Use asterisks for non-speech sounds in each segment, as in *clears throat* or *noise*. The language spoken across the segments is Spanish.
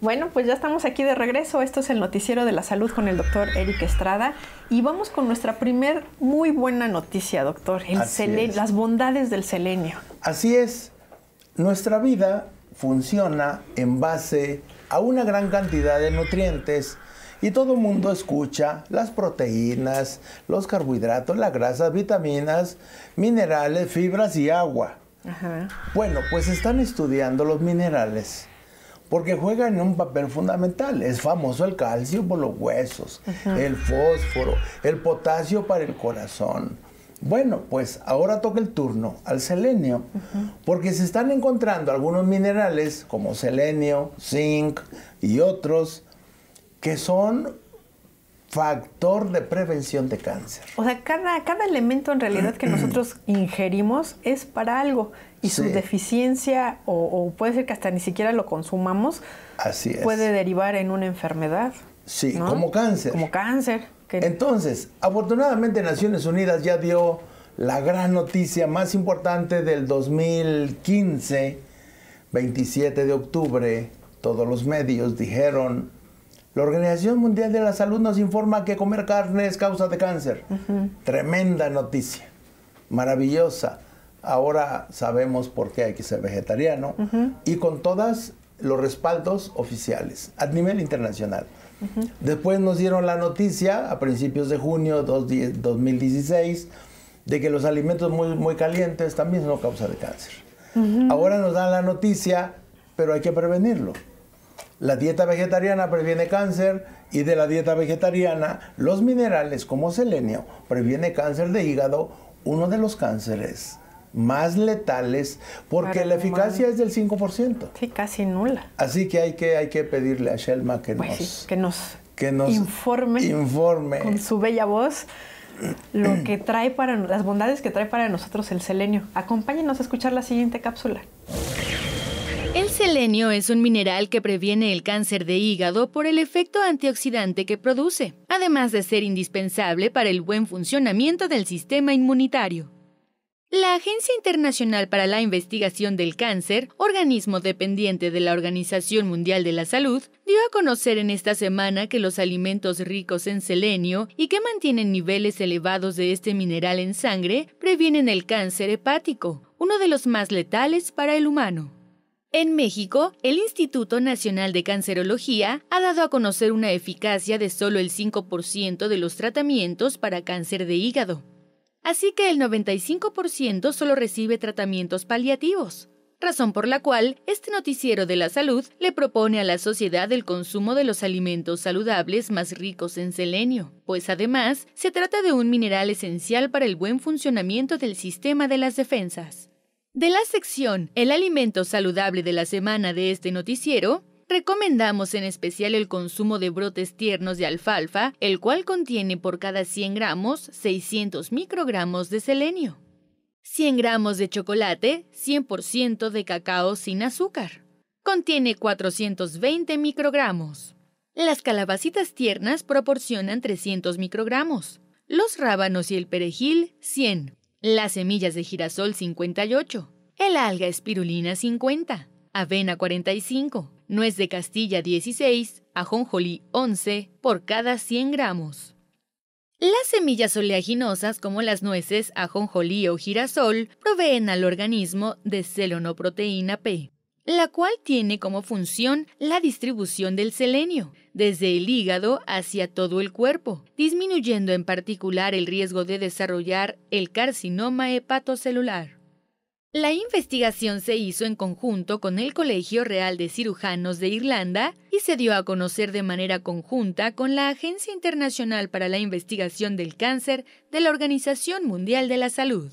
Bueno, pues ya estamos aquí de regreso. Esto es el Noticiero de la Salud con el doctor Eric Estrada. Y vamos con nuestra primer muy buena noticia, doctor. las bondades del selenio. Así es. Nuestra vida funciona en base a una gran cantidad de nutrientes. Y todo el mundo escucha las proteínas, los carbohidratos, las grasas, vitaminas, minerales, fibras y agua. Ajá. Bueno, pues están estudiando los minerales porque juegan un papel fundamental. Es famoso el calcio por los huesos, el fósforo, el potasio para el corazón. Bueno, pues ahora toca el turno al selenio, porque se están encontrando algunos minerales como selenio, zinc y otros que son factor de prevención de cáncer. O sea, cada, cada elemento en realidad que *clears throat* nosotros ingerimos es para algo y su deficiencia o, puede ser que hasta ni siquiera lo consumamos puede derivar en una enfermedad. Sí, como cáncer. Como cáncer. Entonces, afortunadamente Naciones Unidas ya dio la gran noticia más importante del 2015, 27 de octubre, todos los medios dijeron, la Organización Mundial de la Salud nos informa que comer carne es causa de cáncer. Tremenda noticia, maravillosa ahora sabemos por qué hay que ser vegetariano, y con todos los respaldos oficiales a nivel internacional. Después nos dieron la noticia a principios de junio de 2016 de que los alimentos muy, calientes también son causa de cáncer. Ahora nos dan la noticia, pero hay que prevenirlo. La dieta vegetariana previene cáncer y de la dieta vegetariana los minerales como selenio previene cáncer de hígado, uno de los cánceres más letales porque la eficacia es del 5%. Sí, casi nula. Así que hay que, hay que pedirle a Shelma que, pues nos, nos, informe, informe con su bella voz lo que trae para las bondades que trae para nosotros el selenio. Acompáñenos a escuchar la siguiente cápsula. El selenio es un mineral que previene el cáncer de hígado por el efecto antioxidante que produce, además de ser indispensable para el buen funcionamiento del sistema inmunitario. La Agencia Internacional para la Investigación del Cáncer, organismo dependiente de la Organización Mundial de la Salud, dio a conocer en esta semana que los alimentos ricos en selenio y que mantienen niveles elevados de este mineral en sangre previenen el cáncer hepático, uno de los más letales para el humano. En México, el Instituto Nacional de Cancerología ha dado a conocer una eficacia de solo el 5% de los tratamientos para cáncer de hígado. Así que el 95% solo recibe tratamientos paliativos, razón por la cual este noticiero de la salud le propone a la sociedad el consumo de los alimentos saludables más ricos en selenio, pues además se trata de un mineral esencial para el buen funcionamiento del sistema de las defensas. De la sección El alimento saludable de la semana de este noticiero, Recomendamos en especial el consumo de brotes tiernos de alfalfa, el cual contiene por cada 100 gramos 600 microgramos de selenio. 100 gramos de chocolate, 100% de cacao sin azúcar. Contiene 420 microgramos. Las calabacitas tiernas proporcionan 300 microgramos. Los rábanos y el perejil, 100. Las semillas de girasol, 58. El alga espirulina, 50. Avena, 45 nuez de Castilla 16, ajonjolí 11 por cada 100 gramos. Las semillas oleaginosas como las nueces, ajonjolí o girasol proveen al organismo de selenoproteína P, la cual tiene como función la distribución del selenio, desde el hígado hacia todo el cuerpo, disminuyendo en particular el riesgo de desarrollar el carcinoma hepatocelular. La investigación se hizo en conjunto con el Colegio Real de Cirujanos de Irlanda y se dio a conocer de manera conjunta con la Agencia Internacional para la Investigación del Cáncer de la Organización Mundial de la Salud.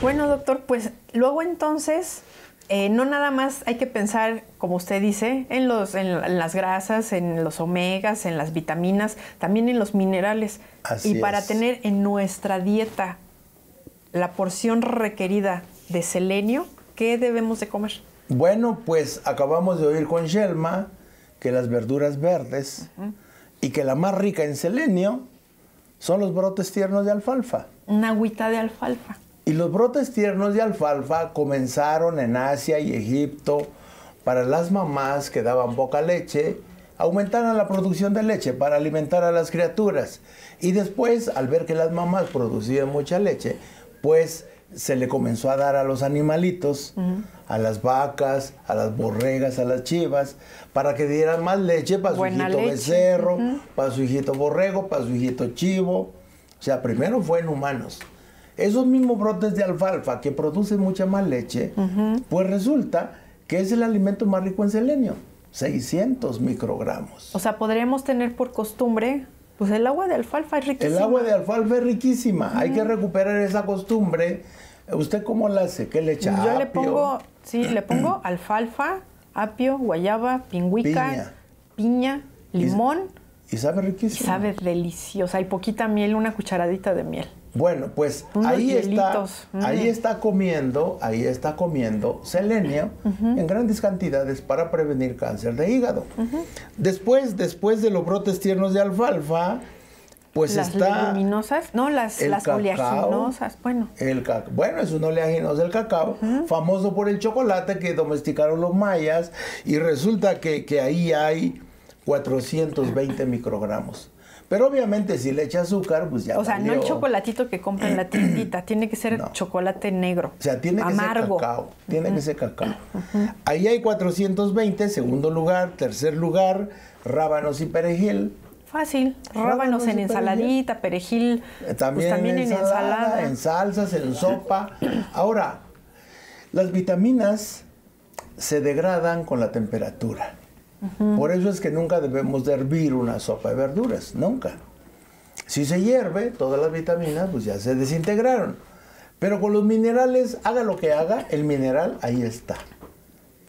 Bueno, doctor, pues luego entonces eh, no nada más hay que pensar, como usted dice, en, las grasas, en los omegas, en las vitaminas, también en los minerales. y para tener en nuestra dieta la porción requerida de selenio, ¿qué debemos de comer? Bueno, pues acabamos de oír con Yelma que las verduras verdes y que la más rica en selenio son los brotes tiernos de alfalfa. Una agüita de alfalfa. Y los brotes tiernos de alfalfa comenzaron en Asia y Egipto para las mamás que daban poca leche, aumentaran la producción de leche para alimentar a las criaturas. Y después, al ver que las mamás producían mucha leche, pues se le comenzó a dar a los animalitos, a las vacas, a las borregas, a las chivas, para que dieran más leche para su hijito becerro, para su hijito borrego, para su hijito chivo. O sea, primero fue en humanos. Esos mismos brotes de alfalfa que producen mucha más leche, pues resulta que es el alimento más rico en selenio, 600 microgramos. O sea, podríamos tener por costumbre pues el agua de alfalfa es riquísima. El agua de alfalfa es riquísima. Hay que recuperar esa costumbre. ¿Usted cómo la hace? ¿Qué le echa? Yo le pongo, sí, le pongo *clears throat* alfalfa, apio, guayaba, pingüica, piña, limón. Y, sabe riquísimo. Y sabe deliciosa. Hay poquita miel, una cucharadita de miel. Bueno, pues ahí está, mm. ahí está comiendo, ahí está comiendo selenio en grandes cantidades para prevenir cáncer de hígado. Después, después de los brotes tiernos de alfalfa, pues las está leguminosas, no las, oleaginosas, bueno. El bueno, es un oleaginosa el cacao, famoso por el chocolate que domesticaron los mayas y resulta que, que ahí hay 420 microgramos pero obviamente si le echa azúcar, pues ya. O sea, no el chocolatito que compra en la *clears throat* tiendita, tiene que ser chocolate negro. O sea, tiene que ser cacao. Tiene que ser cacao. Ahí hay 420, segundo lugar, tercer lugar, rábanos y perejil. Fácil, rábanos, en ensaladita, perejil, pues también, en, ensalada, en salsas, en sopa. Ahora, las vitaminas se degradan con la temperatura. Por eso es que nunca debemos de hervir una sopa de verduras, nunca. Si se hierve, todas las vitaminas pues ya se desintegraron. Pero con los minerales, haga lo que haga, el mineral ahí está.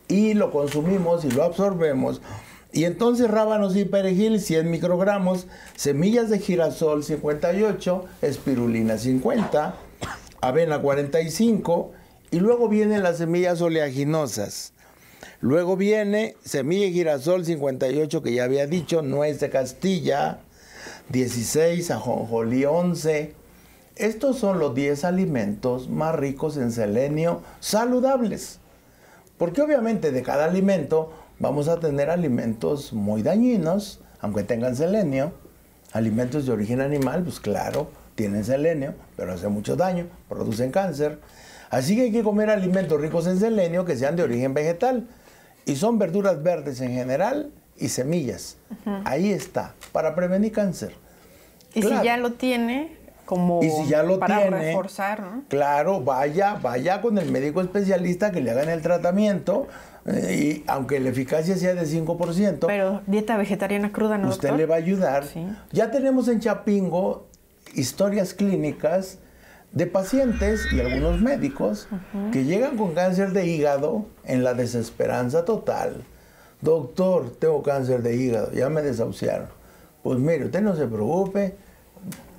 Y lo consumimos y lo absorbemos. Y entonces rábanos y perejil 100 microgramos, semillas de girasol 58, espirulina 50, avena 45 y luego vienen las semillas oleaginosas. Luego viene Semilla y Girasol 58, que ya había dicho, Nuez de Castilla 16, Ajonjolí 11. Estos son los 10 alimentos más ricos en selenio saludables. Porque obviamente de cada alimento vamos a tener alimentos muy dañinos, aunque tengan selenio. Alimentos de origen animal, pues claro, tienen selenio, pero hacen mucho daño, producen cáncer. Así que hay que comer alimentos ricos en selenio que sean de origen vegetal. Y son verduras verdes en general y semillas. Ahí está, para prevenir cáncer. Y si ya lo tiene, como para reforzar, ¿no? Claro, vaya, vaya con el médico especialista que le hagan el tratamiento. Eh, y aunque la eficacia sea de 5%, pero dieta vegetariana cruda no. Usted le va a ayudar. Ya tenemos en Chapingo historias clínicas de pacientes y algunos médicos que llegan con cáncer de hígado en la desesperanza total. Doctor, tengo cáncer de hígado, ya me desahuciaron. Pues mire, usted no se preocupe,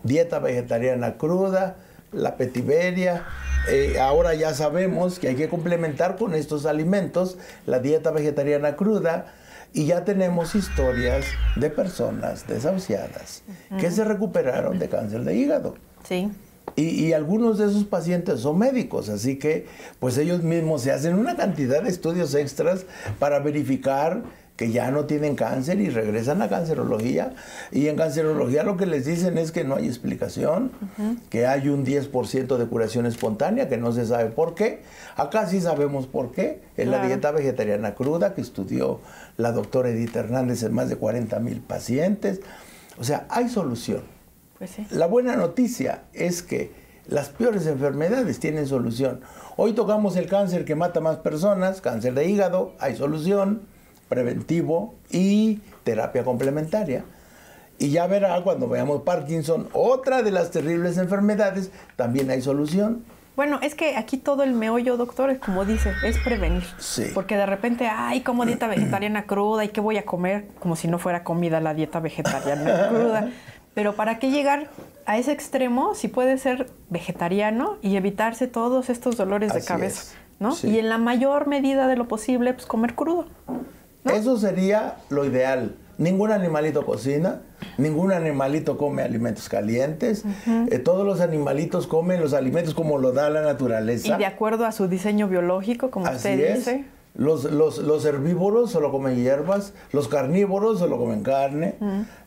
dieta vegetariana cruda, la petiveria. Eh, ahora ya sabemos que hay que complementar con estos alimentos la dieta vegetariana cruda y ya tenemos historias de personas desahuciadas que se recuperaron de cáncer de hígado. Sí. Y, algunos de esos pacientes son médicos, así que pues ellos mismos se hacen una cantidad de estudios extras para verificar que ya no tienen cáncer y regresan a cancerología. Y en cancerología lo que les dicen es que no hay explicación, que hay un 10% de curación espontánea, que no se sabe por qué. Acá sí sabemos por qué. en la dieta vegetariana cruda que estudió la doctora Edith Hernández en más de 40 mil pacientes. O sea, hay solución. Pues la buena noticia es que las peores enfermedades tienen solución. Hoy tocamos el cáncer que mata más personas, cáncer de hígado, hay solución, preventivo y terapia complementaria. Y ya verá cuando veamos Parkinson, otra de las terribles enfermedades, también hay solución. Bueno, es que aquí todo el meollo, doctor, es como dice, es prevenir. Sí. Porque de repente, ay, como dieta vegetariana cruda, ¿y qué voy a comer? Como si no fuera comida la dieta vegetariana *laughs* cruda. Pero ¿para qué llegar a ese extremo si puede ser vegetariano y evitarse todos estos dolores de cabeza? ¿no? Y en la mayor medida de lo posible, pues comer crudo. Eso sería lo ideal. Ningún animalito cocina, ningún animalito come alimentos calientes, eh, todos los animalitos comen los alimentos como lo da la naturaleza. Y de acuerdo a su diseño biológico, como Así usted dice. Los, los, los, herbívoros solo comen hierbas, los carnívoros solo comen carne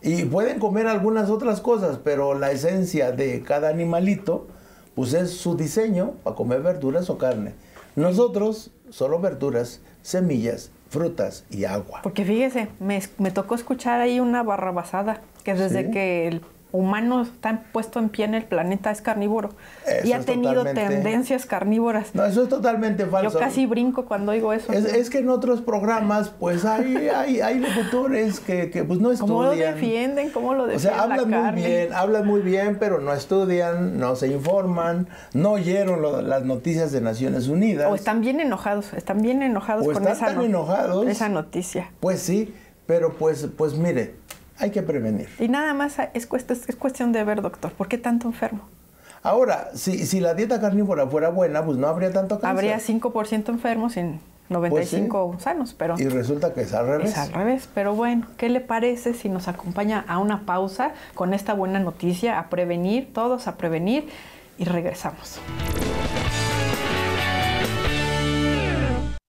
y pueden comer algunas otras cosas, pero la esencia de cada animalito pues es su diseño para comer verduras o carne. Nosotros solo verduras, semillas, frutas y agua. Porque fíjese, me, tocó escuchar ahí una barrabasada que desde que el humano está puesto en pie en el planeta es carnívoro y ha tenido tendencias carnívoras. eso es totalmente falso. Yo casi brinco cuando digo eso. Es, que en otros programas, pues hay, hay, hay locutores que, que, pues no estudian. ¿Cómo lo defienden? ¿Cómo lo defienden? O sea, hablan muy bien, hablan muy bien, pero no estudian, no se informan, no oyeron las noticias de Naciones Unidas. O están bien enojados, están bien enojados con esa, esa noticia. Pues sí, pero pues, pues mire, hay que prevenir. Y nada más es, es cuestión de ver, doctor, ¿por qué tanto enfermo? Ahora, si, si, la dieta carnívora fuera buena, pues no habría tanto cáncer. Habría 5% enfermos y 95% pues sanos, pero... Y resulta que es al revés. Es al revés, pero bueno, ¿qué le parece si nos acompaña a una pausa con esta buena noticia? A prevenir, todos a prevenir, y regresamos.